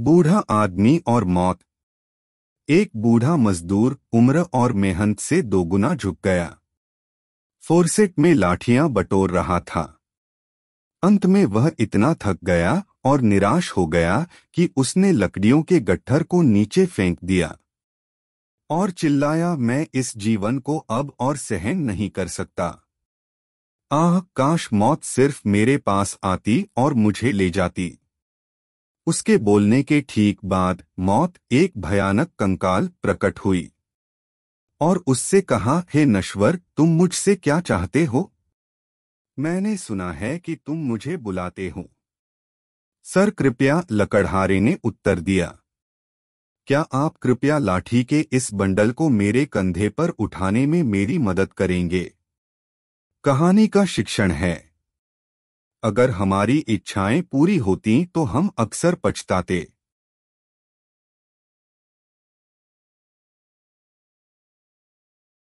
बूढ़ा आदमी और मौत एक बूढ़ा मजदूर उम्र और मेहनत से दोगुना झुक गया फोरसेट में लाठियां बटोर रहा था अंत में वह इतना थक गया और निराश हो गया कि उसने लकड़ियों के गट्ठर को नीचे फेंक दिया और चिल्लाया मैं इस जीवन को अब और सहन नहीं कर सकता आह काश मौत सिर्फ मेरे पास आती और मुझे ले जाती उसके बोलने के ठीक बाद मौत एक भयानक कंकाल प्रकट हुई और उससे कहा हे नश्वर तुम मुझसे क्या चाहते हो मैंने सुना है कि तुम मुझे बुलाते हो सर कृपया लकड़हारे ने उत्तर दिया क्या आप कृपया लाठी के इस बंडल को मेरे कंधे पर उठाने में मेरी मदद करेंगे कहानी का शिक्षण है अगर हमारी इच्छाएं पूरी होती तो हम अक्सर पछताते